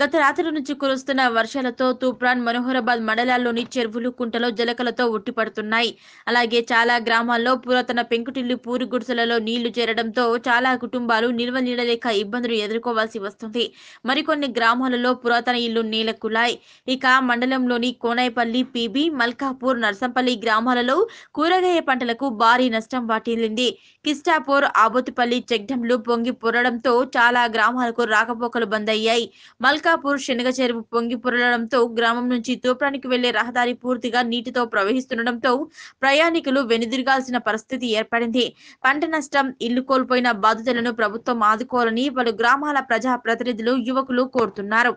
గత రాత్రి నుంచి కురుస్తున్న వర్షాలతో తూప్రాన్ మనోహరాబాద్ మండలాల్లోని చెరువులు కుంటలో జలకలతో ఉట్టిపడుతున్నాయి అలాగే చాలా గ్రామాల్లో పురాతన పెంకుటిల్లు పూరి గుడిసెలలో నీళ్లు చేరడంతో చాలా కుటుంబాలు నిల్వ నీడలేక ఇబ్బందులు ఎదుర్కోవాల్సి వస్తుంది మరికొన్ని గ్రామాలలో పురాతన ఇల్లు నీలకులాయి ఇక మండలంలోని కోనాయిపల్లి పిబి మల్కాపూర్ నర్సంపల్లి గ్రామాలలో కూరగాయ పంటలకు భారీ నష్టం వాటిల్లింది కిస్టాపూర్ ఆబోతిపల్లి చెగ్డంలు పొంగి పొరడంతో చాలా గ్రామాలకు రాకపోకలు బందయ్యాయి మల్కా ఇస్కాపూర్ శనగ చెరువు పొంగి పొరలడంతో గ్రామం నుంచి తూప్రానికి వెళ్లే రహదారి పూర్తిగా నీటితో ప్రవహిస్తుండటంతో ప్రయాణికులు వెనుదిరగాల్సిన పరిస్థితి ఏర్పడింది పంట నష్టం ఇల్లు కోల్పోయిన బాధితులను ప్రభుత్వం ఆదుకోవాలని పలు గ్రామాల ప్రజా ప్రతినిధులు యువకులు కోరుతున్నారు